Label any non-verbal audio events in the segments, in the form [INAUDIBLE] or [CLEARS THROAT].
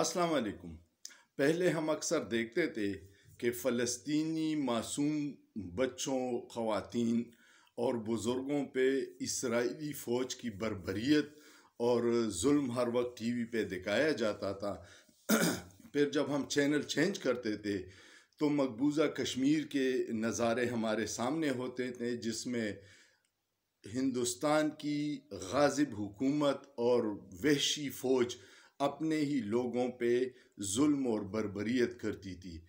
अस्सलाम वालेकुम पहले हम अक्सर देखते थे कि फ़लस्तीनी मासूम बच्चों ख़वातीन और बुज़ुर्गों पे इसराइली फ़ौज की बरबरीत और जुल्म हर वक्त टीवी पे दिखाया जाता था [CLEARS THROAT] फिर जब हम चैनल चेंज करते थे तो मकबूज़ा कश्मीर के नज़ारे हमारे सामने होते थे जिसमें हिंदुस्तान की गाजिब हुकूमत और वहशी फ़ौज अपने ही लोगों पे जुल्म और बरबरीत करती थी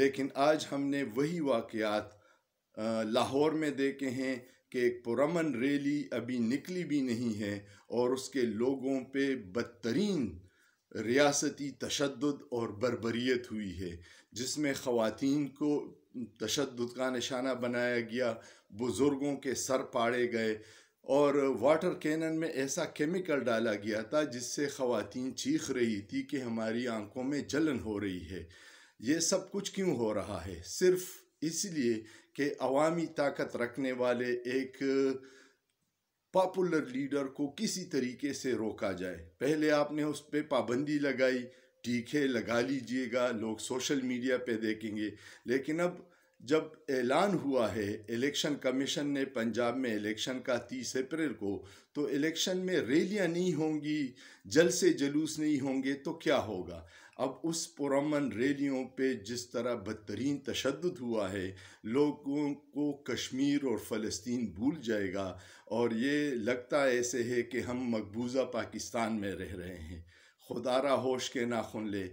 लेकिन आज हमने वही वाक़ात लाहौर में देखे हैं कि एक पुरमन रैली अभी निकली भी नहीं है और उसके लोगों पे बदतरीन रियासती तशद और बरबरीत हुई है जिसमें ख़वान को तशद का निशाना बनाया गया बुज़ुर्गों के सर पाड़े गए और वाटर कैनन में ऐसा केमिकल डाला गया था जिससे ख़वातीन चीख रही थी कि हमारी आंखों में जलन हो रही है ये सब कुछ क्यों हो रहा है सिर्फ इसलिए कि अवामी ताकत रखने वाले एक पॉपुलर लीडर को किसी तरीके से रोका जाए पहले आपने उस पर पाबंदी लगाई ठीक है लगा लीजिएगा लोग सोशल मीडिया पे देखेंगे लेकिन अब जब ऐलान हुआ है इलेक्शन कमीशन ने पंजाब में इलेक्शन का 30 अप्रैल को तो इलेक्शन में रैलियां नहीं होंगी जल से जलूस नहीं होंगे तो क्या होगा अब उस पुरमन रैलियों पे जिस तरह बदतरीन तशद हुआ है लोगों को कश्मीर और फ़लस्तीन भूल जाएगा और ये लगता ऐसे है कि हम मकबूज़ा पाकिस्तान में रह रहे हैं खुदारा होश के नाखुन ले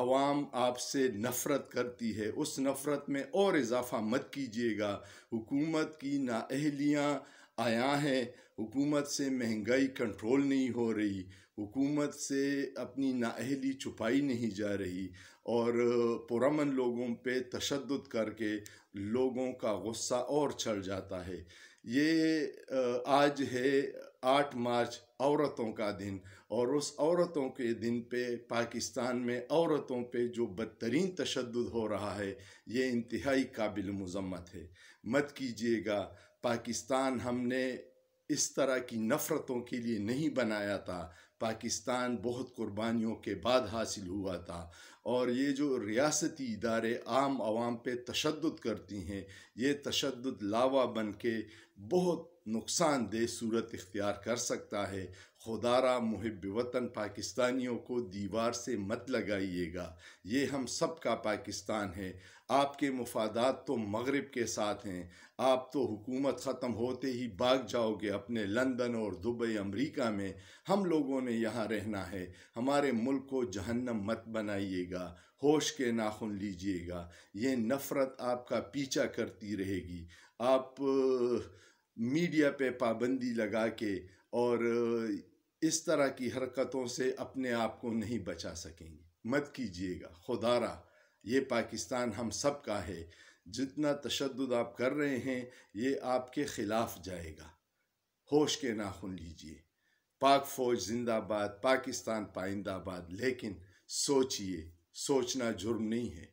आवाम आपसे नफ़रत करती है उस नफ़रत में और इजाफा मत कीजिएगा हुकूमत की नााहलियाँ आया हैं हुकूमत से महंगाई कंट्रोल नहीं हो रही हुकूमत से अपनी नाअहली छुपाई नहीं जा रही और पुरमन लोगों पे तशद करके लोगों का गुस्सा और चढ़ जाता है ये आज है आठ मार्च औरतों का दिन और उस औरतों के दिन पे पाकिस्तान में औरतों पे जो बदतरीन तशद हो रहा है ये इंतहाई काबिल मजम्मत है मत कीजिएगा पाकिस्तान हमने इस तरह की नफ़रतों के लिए नहीं बनाया था पाकिस्तान बहुत कुर्बानियों के बाद हासिल हुआ था और ये जो रियासती इदारे आम आवाम पे तशद करती हैं ये तशद लावा बन के बहुत दे सूरत इख्तियार कर सकता है खुदारा मुहब वतन पाकिस्तानियों को दीवार से मत लगाइएगा ये हम सब का पाकिस्तान है आपके मफादात तो मगरब के साथ हैं आप तो हुकूमत ख़त्म होते ही भाग जाओगे अपने लंदन और दुबई अमरीका में हम लोगों ने यहाँ रहना है हमारे मुल्क को जहन्नम मत बनाइएगा होश के नाखुन लीजिएगा ये नफ़रत आपका पीछा करती रहेगी आप मीडिया पे पाबंदी लगा के और इस तरह की हरकतों से अपने आप को नहीं बचा सकेंगे मत कीजिएगा खुदारा ये पाकिस्तान हम सब का है जितना तशद आप कर रहे हैं ये आपके ख़िलाफ़ जाएगा होश के नाखुन लीजिए पाक फौज जिंदाबाद पाकिस्तान पाइंदाबाद लेकिन सोचिए सोचना जुर्म नहीं है